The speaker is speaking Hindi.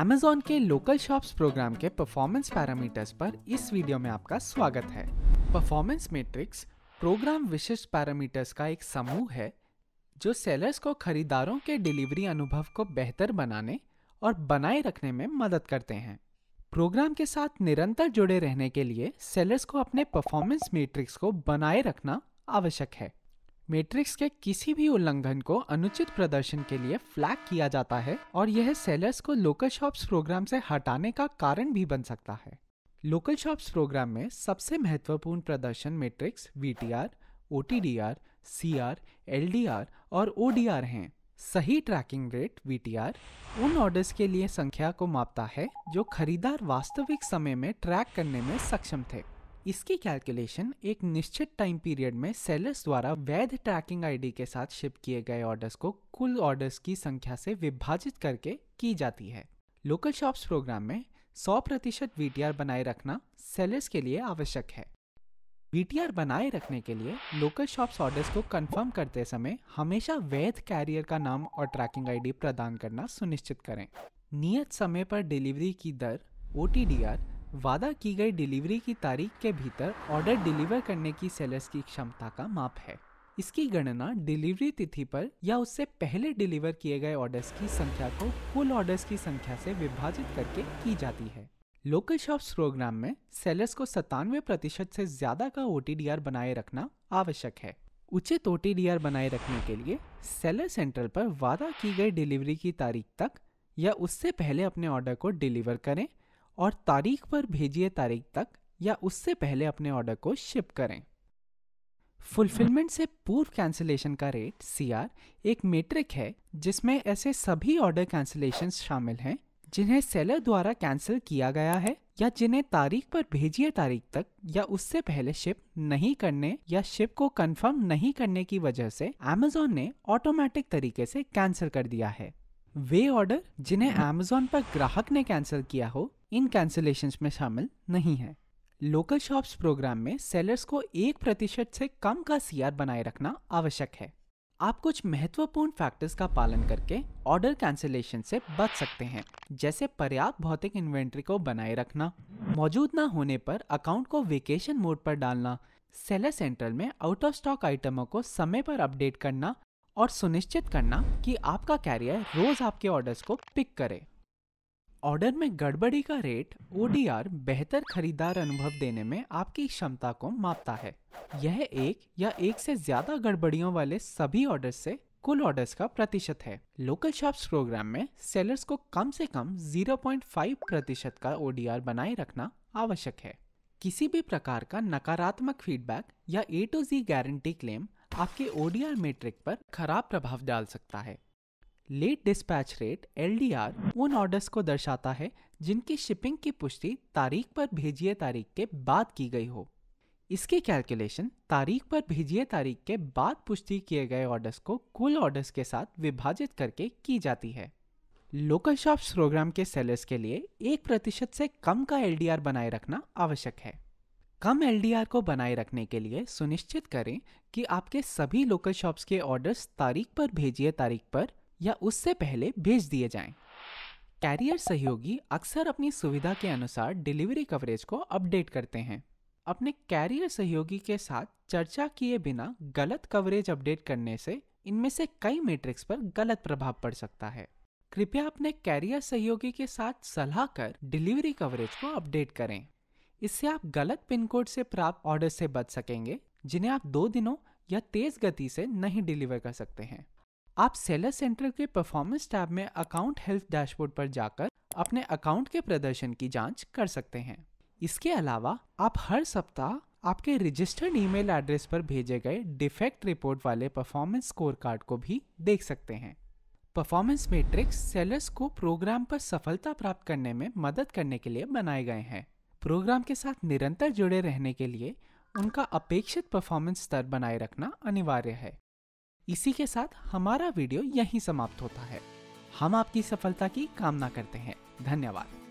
Amazon के लोकल शॉप्स प्रोग्राम के परफॉर्मेंस पैरामीटर्स पर इस वीडियो में आपका स्वागत है परफॉर्मेंस मैट्रिक्स प्रोग्राम विशिष्ट पैरामीटर्स का एक समूह है जो सेलर्स को खरीदारों के डिलीवरी अनुभव को बेहतर बनाने और बनाए रखने में मदद करते हैं प्रोग्राम के साथ निरंतर जुड़े रहने के लिए सेलर्स को अपने परफॉर्मेंस मैट्रिक्स को बनाए रखना आवश्यक है मैट्रिक्स के किसी भी उल्लंघन को अनुचित प्रदर्शन के लिए फ्लैग किया जाता है और यह सेलर्स को लोकल शॉप्स प्रोग्राम से हटाने का कारण भी बन सकता है लोकल शॉप्स प्रोग्राम में सबसे महत्वपूर्ण प्रदर्शन metrics V T R O T D R C R L D R और ओ डी आर हैं सही tracking rate V T R उन ऑर्डर्स के लिए संख्या को मापता है जो खरीदार वास्तविक समय में ट्रैक करने में सक्षम थे इसकी कैलकुलेशन एक निश्चित टाइम पीरियड में सेलर्स द्वारा वैध ट्रैकिंग आईडी के साथ शिप किए गए ऑर्डर्स को कुल ऑर्डर्स की संख्या से विभाजित करके की जाती है लोकल शॉप्स प्रोग्राम में 100 प्रतिशत वी बनाए रखना सेलर्स के लिए आवश्यक है वी बनाए रखने के लिए लोकल शॉप्स ऑर्डर्स को कंफर्म करते समय हमेशा वैध कैरियर का नाम और ट्रैकिंग आईडी प्रदान करना सुनिश्चित करें नियत समय पर डिलीवरी की दर ओ टी डी आर वादा की गई डिलीवरी की तारीख के भीतर ऑर्डर डिलीवर करने की सेलर्स की क्षमता का माप है इसकी गणना डिलीवरी तिथि पर या उससे पहले डिलीवर किए गए ऑर्डर्स की संख्या को कुल ऑर्डर्स की संख्या से विभाजित करके की जाती है लोकल शॉप्स प्रोग्राम में सेलर्स को सतानवे प्रतिशत से ज्यादा का ओ बनाए रखना आवश्यक है उचित ओ बनाए रखने के लिए सेलर सेंट्रल पर वादा की गई डिलीवरी की तारीख तक या उससे पहले अपने ऑर्डर को डिलीवर करें और तारीख पर भेजिए तारीख तक या उससे पहले अपने ऑर्डर को शिप करें फुलफिलमेंट से पूर्व कैंसिलेशन का रेट सी एक मेट्रिक है जिसमें ऐसे सभी ऑर्डर कैंसिलेशन शामिल हैं जिन्हें सेलर द्वारा कैंसिल किया गया है या जिन्हें तारीख पर भेजिए तारीख तक या उससे पहले शिप नहीं करने या शिप को कंफर्म नहीं करने की वजह से अमेजोन ने ऑटोमेटिक तरीके से कैंसिल कर दिया है वे ऑर्डर जिन्हें अमेजोन पर ग्राहक ने कैंसिल किया हो इन कैंसिलेशंस में शामिल नहीं है लोकल शॉप्स प्रोग्राम में सेलर्स को एक प्रतिशत से कम का सीआर बनाए रखना आवश्यक है आप कुछ महत्वपूर्ण फैक्टर्स का पालन करके ऑर्डर कैंसिलेशन से बच सकते हैं जैसे पर्याप्त भौतिक इन्वेंट्री को बनाए रखना मौजूद ना होने पर अकाउंट को वेकेशन मोड पर डालना सेलर सेंट्रल में आउट ऑफ स्टॉक आइटमों को समय पर अपडेट करना और सुनिश्चित करना कि आपका कैरियर रोज आपके ऑर्डर्स को पिक करे ऑर्डर में गड़बड़ी का रेट ओ बेहतर खरीदार अनुभव देने में आपकी क्षमता को मापता है यह एक या एक से ज्यादा गड़बड़ियों वाले सभी ऑर्डर से कुल ऑर्डर्स का प्रतिशत है लोकल शॉप्स प्रोग्राम में सेलर्स को कम से कम 0.5 प्रतिशत का ओ बनाए रखना आवश्यक है किसी भी प्रकार का नकारात्मक फीडबैक या A to Z guarantee claim आपके ओ मेट्रिक पर खराब प्रभाव डाल सकता है लेट डिस्पैच रेट एल उन ऑर्डर्स को दर्शाता है जिनकी शिपिंग की पुष्टि तारीख पर भेजिए तारीख के बाद की गई हो इसके कैलकुलेशन तारीख पर भेजिए तारीख के बाद पुष्टि किए गए ऑर्डर्स को कुल ऑर्डर्स के साथ विभाजित करके की जाती है लोकल शॉप्स प्रोग्राम के सेलर्स के लिए एक प्रतिशत से कम का एल बनाए रखना आवश्यक है कम एल को बनाए रखने के लिए सुनिश्चित करें कि आपके सभी लोकल शॉप्स के ऑर्डर्स तारीख पर भेजिए तारीख पर या उससे पहले भेज दिए जाएं। कैरियर सहयोगी अक्सर अपनी सुविधा के अनुसार डिलीवरी कवरेज को अपडेट करते हैं अपने कैरियर सहयोगी के साथ चर्चा किए बिना गलत कवरेज अपडेट करने से इनमें से कई मैट्रिक्स पर गलत प्रभाव पड़ सकता है कृपया अपने कैरियर सहयोगी के साथ सलाह कर डिलीवरी कवरेज को अपडेट करें इससे आप गलत पिन कोड से प्राप्त ऑर्डर से बच सकेंगे जिन्हें आप दो दिनों या तेज गति से नहीं डिलीवर कर सकते हैं आप सेलर सेंटर के परफॉर्मेंस टैब में अकाउंट हेल्थ डैशबोर्ड पर जाकर अपने अकाउंट के प्रदर्शन की जांच कर सकते हैं इसके अलावा आप हर सप्ताह आपके रजिस्टर्ड ईमेल एड्रेस पर भेजे गए डिफेक्ट रिपोर्ट वाले परफॉर्मेंस स्कोर कार्ड को भी देख सकते हैं परफॉर्मेंस मेट्रिक्स सेलर्स को प्रोग्राम पर सफलता प्राप्त करने में मदद करने के लिए बनाए गए हैं प्रोग्राम के साथ निरंतर जुड़े रहने के लिए उनका अपेक्षित परफॉर्मेंस स्तर बनाए रखना अनिवार्य है इसी के साथ हमारा वीडियो यहीं समाप्त होता है हम आपकी सफलता की कामना करते हैं धन्यवाद